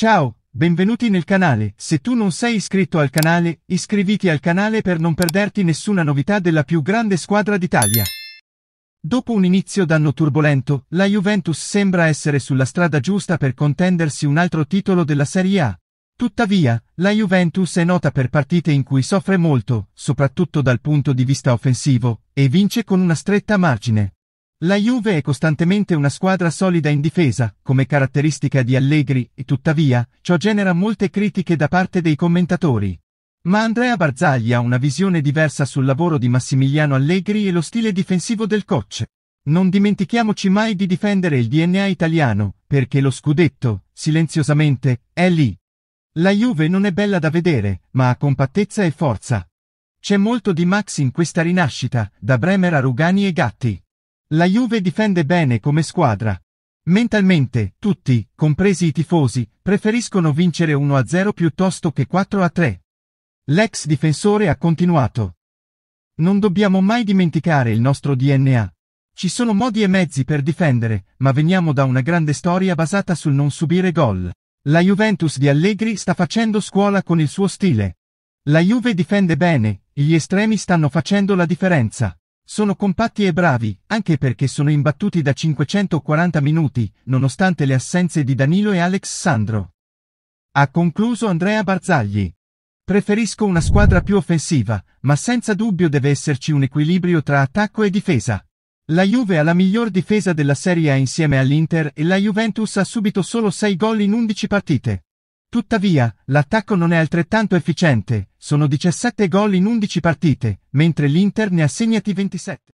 Ciao, benvenuti nel canale. Se tu non sei iscritto al canale, iscriviti al canale per non perderti nessuna novità della più grande squadra d'Italia. Dopo un inizio d'anno turbolento, la Juventus sembra essere sulla strada giusta per contendersi un altro titolo della Serie A. Tuttavia, la Juventus è nota per partite in cui soffre molto, soprattutto dal punto di vista offensivo, e vince con una stretta margine. La Juve è costantemente una squadra solida in difesa, come caratteristica di Allegri, e tuttavia, ciò genera molte critiche da parte dei commentatori. Ma Andrea Barzagli ha una visione diversa sul lavoro di Massimiliano Allegri e lo stile difensivo del coach. Non dimentichiamoci mai di difendere il DNA italiano, perché lo scudetto, silenziosamente, è lì. La Juve non è bella da vedere, ma ha compattezza e forza. C'è molto di Max in questa rinascita, da Bremer a Rugani e Gatti. La Juve difende bene come squadra. Mentalmente, tutti, compresi i tifosi, preferiscono vincere 1-0 piuttosto che 4-3. L'ex difensore ha continuato. Non dobbiamo mai dimenticare il nostro DNA. Ci sono modi e mezzi per difendere, ma veniamo da una grande storia basata sul non subire gol. La Juventus di Allegri sta facendo scuola con il suo stile. La Juve difende bene, gli estremi stanno facendo la differenza. Sono compatti e bravi, anche perché sono imbattuti da 540 minuti, nonostante le assenze di Danilo e Alex Sandro. Ha concluso Andrea Barzagli. Preferisco una squadra più offensiva, ma senza dubbio deve esserci un equilibrio tra attacco e difesa. La Juve ha la miglior difesa della Serie A insieme all'Inter e la Juventus ha subito solo 6 gol in 11 partite. Tuttavia, l'attacco non è altrettanto efficiente, sono 17 gol in 11 partite, mentre l'Inter ne ha segnati 27.